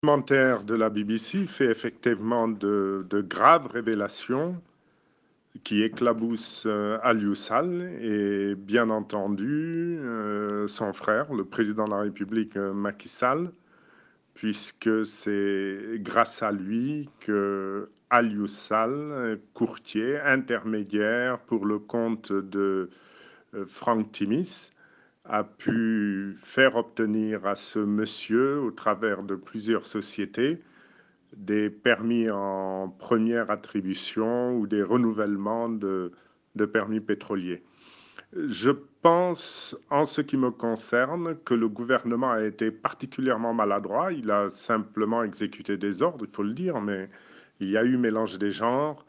Le commentaire de la BBC fait effectivement de, graves révélations qui éclaboussent euh, Aliou al et bien entendu euh, son frère, le président de la République euh, Macky Sall, puisque c'est grâce à lui que al Sall, courtier intermédiaire pour le compte de Frank Timis, a pu faire obtenir à ce monsieur, au travers de plusieurs sociétés, des permis en première attribution ou des renouvellements de, permis pétroliers. Je pense, en ce qui me concerne, que le gouvernement a été particulièrement maladroit. Il a simplement exécuté des ordres, il faut le dire, mais il y a eu mélange des genres.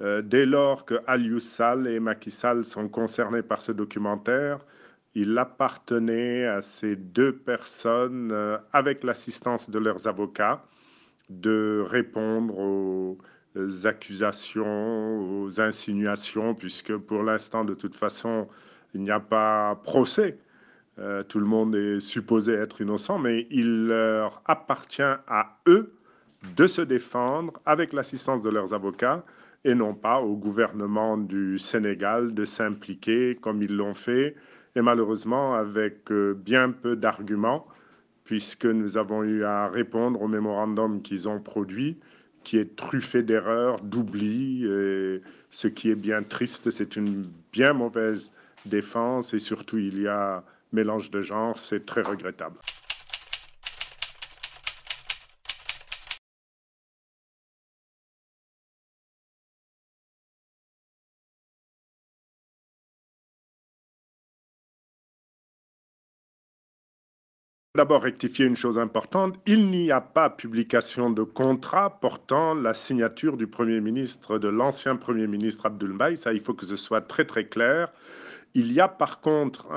Euh, dès lors que Aliou Sall et Macky Sall sont concernés par ce documentaire, il appartenait à ces deux personnes, euh, avec l'assistance de leurs avocats, de répondre aux accusations, aux insinuations, puisque pour l'instant, de toute façon, il n'y a pas procès. Euh, tout le monde est supposé être innocent, mais il leur appartient à eux de se défendre avec l'assistance de leurs avocats et non pas au gouvernement du Sénégal de s'impliquer comme ils l'ont fait et malheureusement avec euh, bien peu d'arguments, puisque nous avons eu à répondre au mémorandum qu'ils ont produit, qui est truffé d'erreurs, d'oubli, ce qui est bien triste, c'est une bien mauvaise défense et surtout il y a mélange de genres, c'est très regrettable. d'abord rectifier une chose importante. Il n'y a pas publication de contrat portant la signature du Premier ministre, de l'ancien Premier ministre Abdoulaye. Ça, il faut que ce soit très très clair. Il y a par contre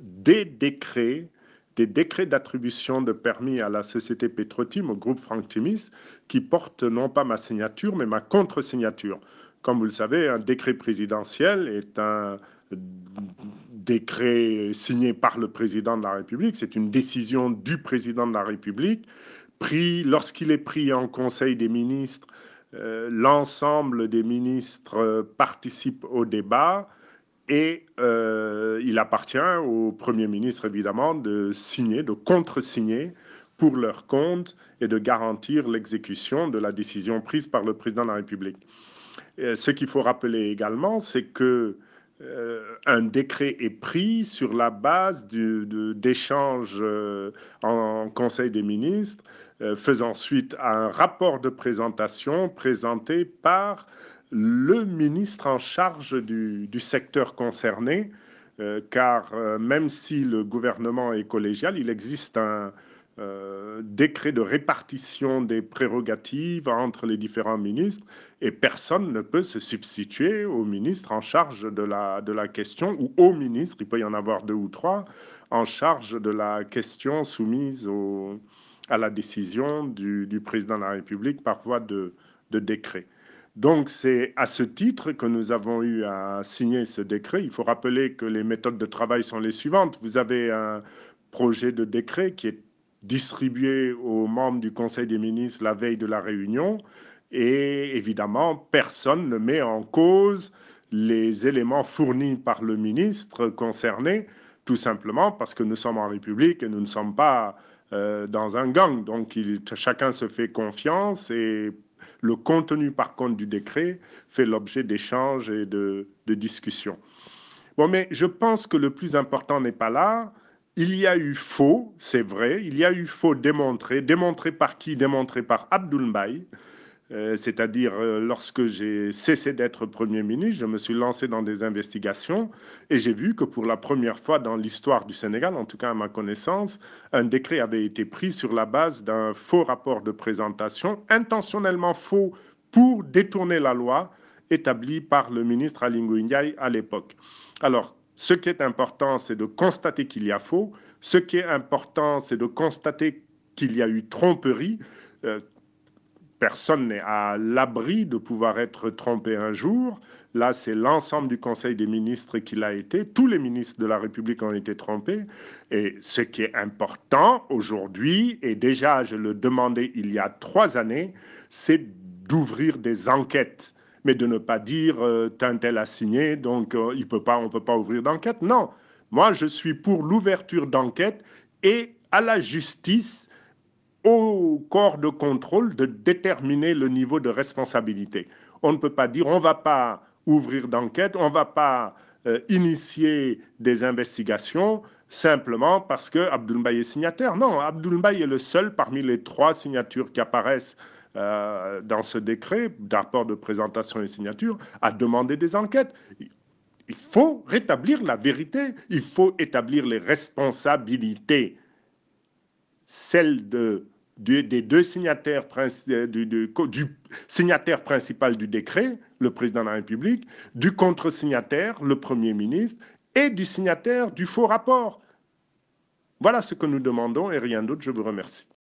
des décrets des décrets d'attribution de permis à la société Petrotim, au groupe Frank Timis, qui portent non pas ma signature, mais ma contre-signature. Comme vous le savez, un décret présidentiel est un décret signé par le président de la République, c'est une décision du président de la République, pris lorsqu'il est pris en Conseil des ministres, euh, l'ensemble des ministres euh, participent au débat et euh, il appartient au Premier ministre, évidemment, de signer, de contresigner pour leur compte et de garantir l'exécution de la décision prise par le président de la République. ce qu'il faut rappeler également, c'est que euh, un décret est pris sur la base d'échanges euh, en Conseil des ministres euh, faisant suite à un rapport de présentation présenté par le ministre en charge du, secteur concerné, car même si le gouvernement est collégial, il existe un, euh, décret de répartition des prérogatives entre les différents ministres et personne ne peut se substituer au ministre en charge de la, de la question ou au ministre, il peut y en avoir deux ou trois, en charge de la question soumise au, à la décision du, président de la République par voie de, de décret. Donc c'est à ce titre que nous avons eu à signer ce décret. Il faut rappeler que les méthodes de travail sont les suivantes. Vous avez un projet de décret qui est distribué aux membres du Conseil des ministres la veille de la réunion. Et évidemment, personne ne met en cause les éléments fournis par le ministre concerné, tout simplement parce que nous sommes en République et nous ne sommes pas euh, dans un gang. Donc chacun se fait confiance et le contenu par contre du décret fait l'objet d'échanges et de, de discussions. Bon, mais je pense que le plus important n'est pas là. Il y a eu faux, c'est vrai, il y a eu faux démontré. Démontré par qui Démontré par Abdoulaye. Euh, c'est-à-dire, euh, lorsque j'ai cessé d'être Premier ministre, je me suis lancé dans des investigations et j'ai vu que pour la première fois dans l'histoire du Sénégal, en tout cas à ma connaissance, un décret avait été pris sur la base d'un faux rapport de présentation, intentionnellement faux pour détourner la loi établie par le ministre Alingou Ndiaye à l'époque. Alors, ce qui est important, c'est de constater qu'il y a faux. Ce qui est important, c'est de constater qu'il y a eu tromperie. Euh, personne n'est à l'abri de pouvoir être trompé un jour. Là, c'est l'ensemble du Conseil des ministres qui l'a été. Tous les ministres de la République ont été trompés. Et ce qui est important aujourd'hui, et déjà je le demandais il y a trois années, c'est d'ouvrir des enquêtes mais de ne pas dire Tintel euh, a signé, donc euh, il peut pas, on peut pas ouvrir d'enquête. Non, moi je suis pour l'ouverture d'enquête et à la justice, au corps de contrôle, de déterminer le niveau de responsabilité. On ne peut pas dire on va pas ouvrir d'enquête, on va pas euh, initier des investigations simplement parce que Abdoulaye est signataire. Non, Abdoulaye est le seul parmi les trois signatures qui apparaissent euh, dans ce décret, d'apport de présentation et signature, a demandé des enquêtes. Il faut rétablir la vérité, il faut établir les responsabilités, celles des deux signataires, euh, du, du, du, signataire principal du décret, le président de la République, du contre-signataire, le Premier ministre, et du signataire du faux rapport. Voilà ce que nous demandons et rien d'autre. Je vous remercie.